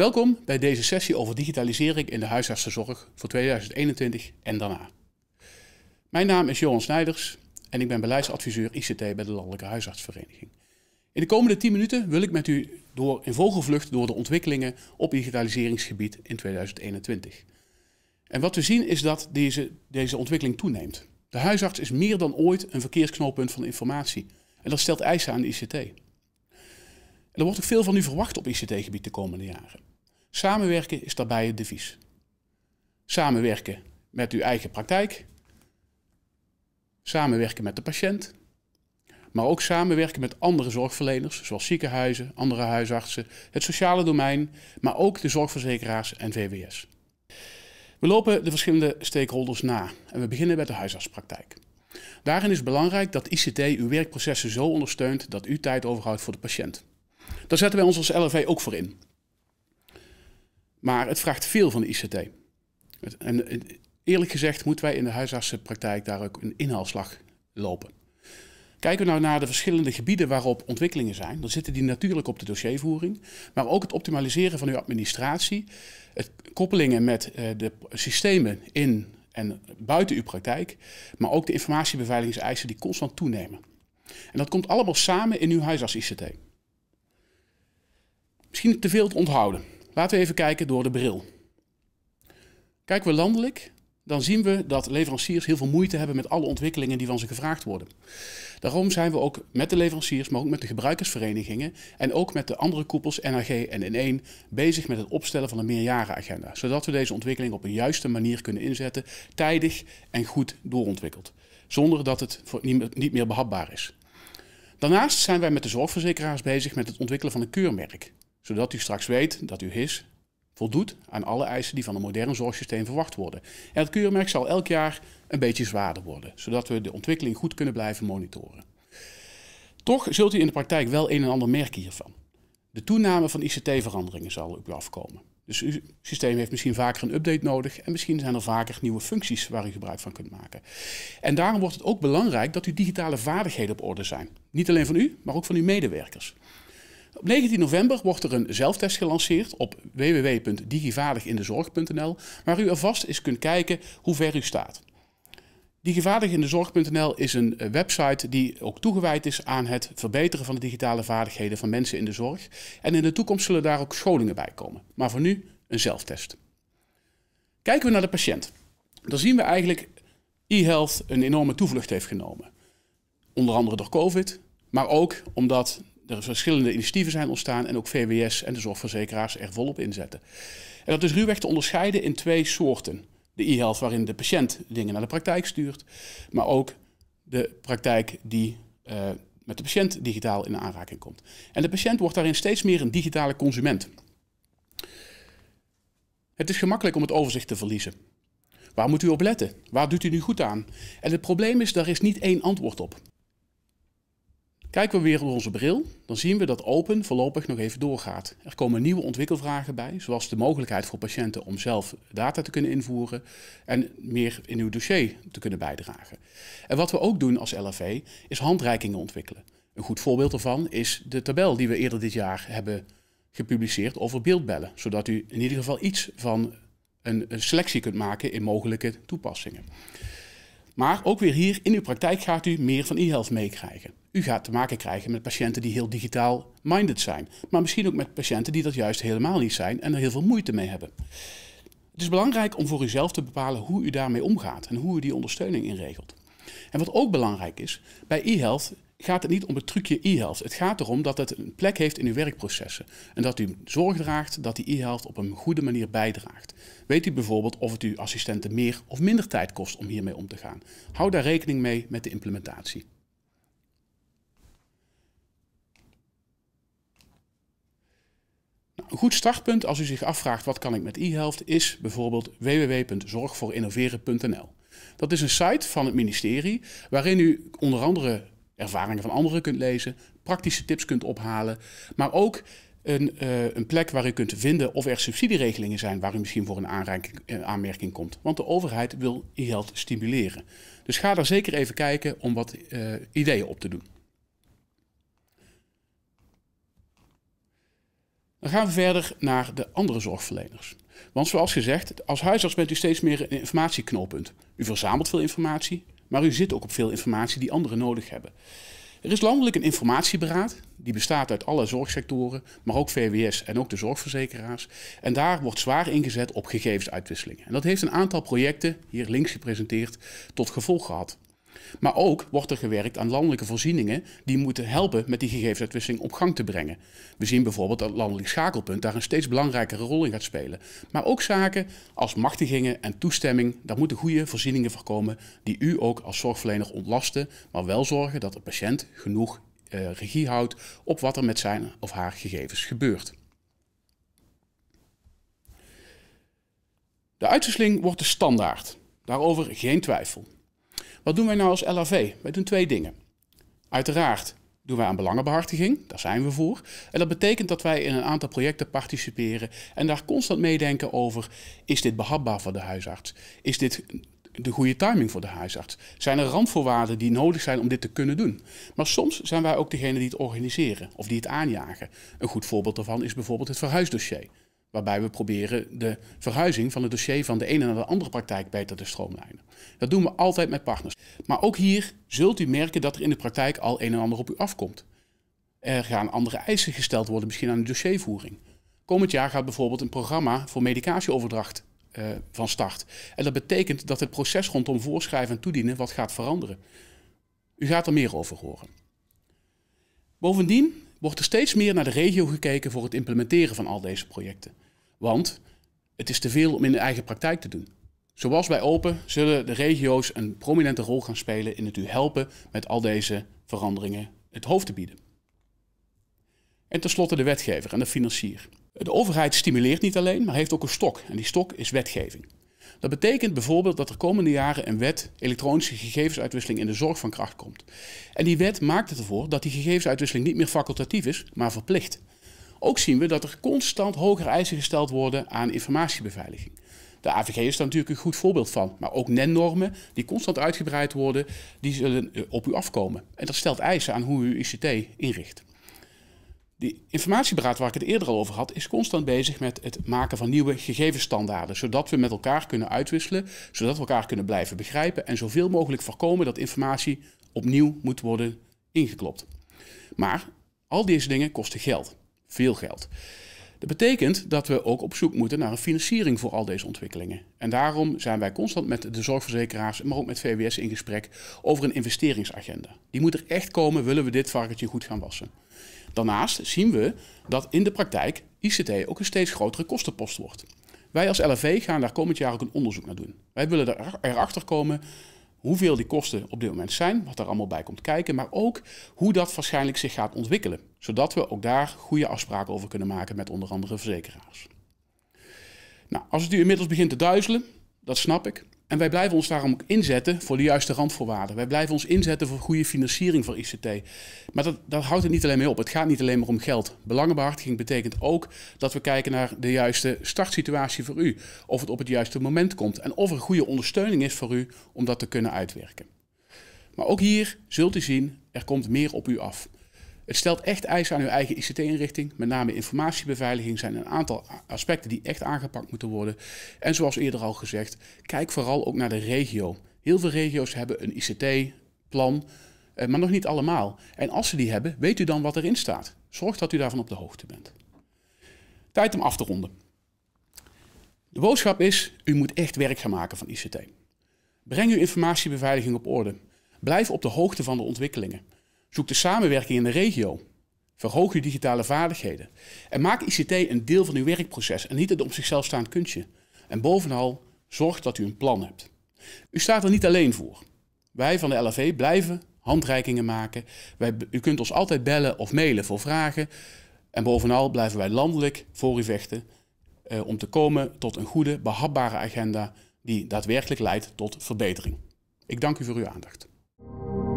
Welkom bij deze sessie over digitalisering in de huisartsenzorg voor 2021 en daarna. Mijn naam is Johan Snijders en ik ben beleidsadviseur ICT bij de Landelijke Huisartsvereniging. In de komende 10 minuten wil ik met u door in vogelvlucht door de ontwikkelingen op digitaliseringsgebied in 2021. En wat we zien is dat deze, deze ontwikkeling toeneemt. De huisarts is meer dan ooit een verkeersknooppunt van informatie. En dat stelt eisen aan de ICT. En er wordt ook veel van u verwacht op ICT-gebied de komende jaren. Samenwerken is daarbij het devies. Samenwerken met uw eigen praktijk, samenwerken met de patiënt, maar ook samenwerken met andere zorgverleners, zoals ziekenhuizen, andere huisartsen, het sociale domein, maar ook de zorgverzekeraars en VWS. We lopen de verschillende stakeholders na en we beginnen met de huisartspraktijk. Daarin is belangrijk dat ICT uw werkprocessen zo ondersteunt dat u tijd overhoudt voor de patiënt. Daar zetten wij ons als LRV ook voor in. Maar het vraagt veel van de ICT. En eh, eerlijk gezegd moeten wij in de huisartsenpraktijk daar ook een inhaalslag lopen. Kijken we nou naar de verschillende gebieden waarop ontwikkelingen zijn, dan zitten die natuurlijk op de dossiervoering, maar ook het optimaliseren van uw administratie, het koppelingen met eh, de systemen in en buiten uw praktijk, maar ook de informatiebeveiligingseisen die constant toenemen. En dat komt allemaal samen in uw huisarts-ICT. Misschien te veel te onthouden. Laten we even kijken door de bril. Kijken we landelijk, dan zien we dat leveranciers heel veel moeite hebben met alle ontwikkelingen die van ze gevraagd worden. Daarom zijn we ook met de leveranciers, maar ook met de gebruikersverenigingen en ook met de andere koepels NAG en N1 bezig met het opstellen van een meerjarenagenda. Zodat we deze ontwikkeling op een juiste manier kunnen inzetten, tijdig en goed doorontwikkeld. Zonder dat het niet meer behapbaar is. Daarnaast zijn wij met de zorgverzekeraars bezig met het ontwikkelen van een keurmerk zodat u straks weet dat uw HIS voldoet aan alle eisen die van een modern zorgsysteem verwacht worden. En het keurmerk zal elk jaar een beetje zwaarder worden, zodat we de ontwikkeling goed kunnen blijven monitoren. Toch zult u in de praktijk wel een en ander merken hiervan. De toename van ICT-veranderingen zal op u afkomen. Dus uw systeem heeft misschien vaker een update nodig en misschien zijn er vaker nieuwe functies waar u gebruik van kunt maken. En daarom wordt het ook belangrijk dat uw digitale vaardigheden op orde zijn. Niet alleen van u, maar ook van uw medewerkers. Op 19 november wordt er een zelftest gelanceerd op www.digivaardigindezorg.nl, waar u alvast eens kunt kijken hoe ver u staat. Digivaardigindezorg.nl is een eh, website die ook toegewijd is aan het verbeteren van de digitale vaardigheden van mensen in de zorg. En in de toekomst zullen daar ook scholingen bij komen. Maar voor nu een zelftest. Kijken we naar de patiënt. Dan zien we eigenlijk e-health een enorme toevlucht heeft genomen. Onder andere door COVID, maar ook omdat er verschillende initiatieven zijn ontstaan en ook VWS en de zorgverzekeraars er volop inzetten. En dat is ruwweg te onderscheiden in twee soorten. De e-health waarin de patiënt dingen naar de praktijk stuurt, maar ook de praktijk die eh, met de patiënt digitaal in aanraking komt. En de patiënt wordt daarin steeds meer een digitale consument. Het is gemakkelijk om het overzicht te verliezen. Waar moet u op letten? Waar doet u nu goed aan? En het probleem is, daar is niet één antwoord op. Kijken we weer op onze bril, dan zien we dat open voorlopig nog even doorgaat. Er komen nieuwe ontwikkelvragen bij, zoals de mogelijkheid voor patiënten om zelf data te kunnen invoeren en meer in uw dossier te kunnen bijdragen. En wat we ook doen als LAV is handreikingen ontwikkelen. Een goed voorbeeld daarvan is de tabel die we eerder dit jaar hebben gepubliceerd over beeldbellen, zodat u in ieder geval iets van een selectie kunt maken in mogelijke toepassingen. Maar ook weer hier, in uw praktijk gaat u meer van e-health meekrijgen. U gaat te maken krijgen met patiënten die heel digitaal minded zijn. Maar misschien ook met patiënten die dat juist helemaal niet zijn en er heel veel moeite mee hebben. Het is belangrijk om voor uzelf te bepalen hoe u daarmee omgaat en hoe u die ondersteuning inregelt. En wat ook belangrijk is, bij e-health gaat het niet om het trucje e-health. Het gaat erom dat het een plek heeft in uw werkprocessen. En dat u zorg draagt dat die e-health op een goede manier bijdraagt. Weet u bijvoorbeeld of het uw assistenten meer of minder tijd kost om hiermee om te gaan. Hou daar rekening mee met de implementatie. Nou, een goed startpunt als u zich afvraagt wat kan ik met e-health is bijvoorbeeld www.zorgvoorinnoveren.nl. Dat is een site van het ministerie waarin u onder andere ervaringen van anderen kunt lezen, praktische tips kunt ophalen, maar ook een, eh, een, plek waar u kunt vinden of er subsidieregelingen zijn waar u misschien voor een eh, aanmerking komt. Want de overheid wil je geld stimuleren. Dus ga daar zeker even kijken om wat eh, ideeën op te doen. Dan gaan we verder naar de andere zorgverleners. Want zoals gezegd, als huisarts bent u steeds meer een informatieknooppunt. U verzamelt veel informatie, maar u zit ook op veel informatie die anderen nodig hebben. Er is landelijk een informatieberaad, die bestaat uit alle zorgsectoren, maar ook VWS en ook de zorgverzekeraars. En daar wordt zwaar ingezet op gegevensuitwisseling. En dat heeft een aantal projecten, hier links gepresenteerd, tot gevolg gehad. Maar ook wordt er gewerkt aan landelijke voorzieningen die moeten helpen met die gegevensuitwisseling op gang te brengen. We zien bijvoorbeeld dat het landelijk schakelpunt daar een steeds belangrijkere rol in gaat spelen. Maar ook zaken als machtigingen en toestemming, daar moeten goede voorzieningen voor komen die u ook als zorgverlener ontlasten, maar wel zorgen dat de patiënt genoeg eh, regie houdt op wat er met zijn of haar gegevens gebeurt. De uitwisseling wordt de standaard, daarover geen twijfel. Wat doen wij nou als LAV? Wij doen twee dingen. Uiteraard doen wij aan belangenbehartiging, daar zijn we voor. En dat betekent dat wij in een aantal projecten participeren en daar constant meedenken over: is dit behapbaar voor de huisarts? Is dit de goede timing voor de huisarts? Zijn er randvoorwaarden die nodig zijn om dit te kunnen doen? Maar soms zijn wij ook degene die het organiseren of die het aanjagen. Een goed voorbeeld daarvan is bijvoorbeeld het verhuisdossier. Waarbij we proberen de verhuizing van het dossier van de ene naar de andere praktijk beter te stroomlijnen. Dat doen we altijd met partners. Maar ook hier zult u merken dat er in de praktijk al een en ander op u afkomt. Er gaan andere eisen gesteld worden, misschien aan de dossiervoering. Komend jaar gaat bijvoorbeeld een programma voor medicatieoverdracht eh, van start. En dat betekent dat het proces rondom voorschrijven en toedienen wat gaat veranderen. U gaat er meer over horen. Bovendien wordt er steeds meer naar de regio gekeken voor het implementeren van al deze projecten. Want het is te veel om in de eigen praktijk te doen. Zoals bij Open zullen de regio's een prominente rol gaan spelen in het u helpen met al deze veranderingen het hoofd te bieden. En tenslotte de wetgever en de financier. De overheid stimuleert niet alleen, maar heeft ook een stok. En die stok is wetgeving. Dat betekent bijvoorbeeld dat er komende jaren een wet elektronische gegevensuitwisseling in de zorg van kracht komt. En die wet maakt het ervoor dat die gegevensuitwisseling niet meer facultatief is, maar verplicht. Ook zien we dat er constant hogere eisen gesteld worden aan informatiebeveiliging. De AVG is daar natuurlijk een goed voorbeeld van. Maar ook NEN-normen die constant uitgebreid worden, die zullen eh, op u afkomen. En dat stelt eisen aan hoe u ICT inricht. Die informatieberaad waar ik het eerder al over had, is constant bezig met het maken van nieuwe gegevensstandaarden. Zodat we met elkaar kunnen uitwisselen, zodat we elkaar kunnen blijven begrijpen en zoveel mogelijk voorkomen dat informatie opnieuw moet worden ingeklopt. Maar al deze dingen kosten geld veel geld. Dat betekent dat we ook op zoek moeten naar een financiering voor al deze ontwikkelingen. En daarom zijn wij constant met de zorgverzekeraars, maar ook met VWS in gesprek over een investeringsagenda. Die moet er echt komen, willen we dit varkentje goed gaan wassen. Daarnaast zien we dat in de praktijk ICT ook een steeds grotere kostenpost wordt. Wij als LFV gaan daar komend jaar ook een onderzoek naar doen. Wij willen er erachter komen hoeveel die kosten op dit moment zijn, wat er allemaal bij komt kijken, maar ook hoe dat waarschijnlijk zich gaat ontwikkelen, zodat we ook daar goede afspraken over kunnen maken met onder andere verzekeraars. Nou, als het u inmiddels begint te duizelen, dat snap ik. En wij blijven ons daarom ook inzetten voor de juiste randvoorwaarden. Wij blijven ons inzetten voor goede financiering voor ICT. Maar dat, dat houdt het niet alleen mee op. Het gaat niet alleen maar om geld. Belangenbehartiging betekent ook dat we kijken naar de juiste startsituatie voor u. Of het op het juiste moment komt. En of er goede ondersteuning is voor u om dat te kunnen uitwerken. Maar ook hier zult u zien, er komt meer op u af. Het stelt echt eisen aan uw eigen ICT-inrichting. Met name informatiebeveiliging zijn een aantal aspecten die echt aangepakt moeten worden. En zoals eerder al gezegd, kijk vooral ook naar de regio. Heel veel regio's hebben een ICT-plan, eh, maar nog niet allemaal. En als ze die hebben, weet u dan wat erin staat. Zorg dat u daarvan op de hoogte bent. Tijd om af te ronden. De boodschap is, u moet echt werk gaan maken van ICT. Breng uw informatiebeveiliging op orde. Blijf op de hoogte van de ontwikkelingen. Zoek de samenwerking in de regio. Verhoog je digitale vaardigheden. En maak ICT een deel van uw werkproces en niet een op zichzelf staand kunstje. En bovenal, zorg dat u een plan hebt. U staat er niet alleen voor. Wij van de LAV blijven handreikingen maken. Wij, u kunt ons altijd bellen of mailen voor vragen. En bovenal blijven wij landelijk voor u vechten eh, om te komen tot een goede, behapbare agenda die daadwerkelijk leidt tot verbetering. Ik dank u voor uw aandacht.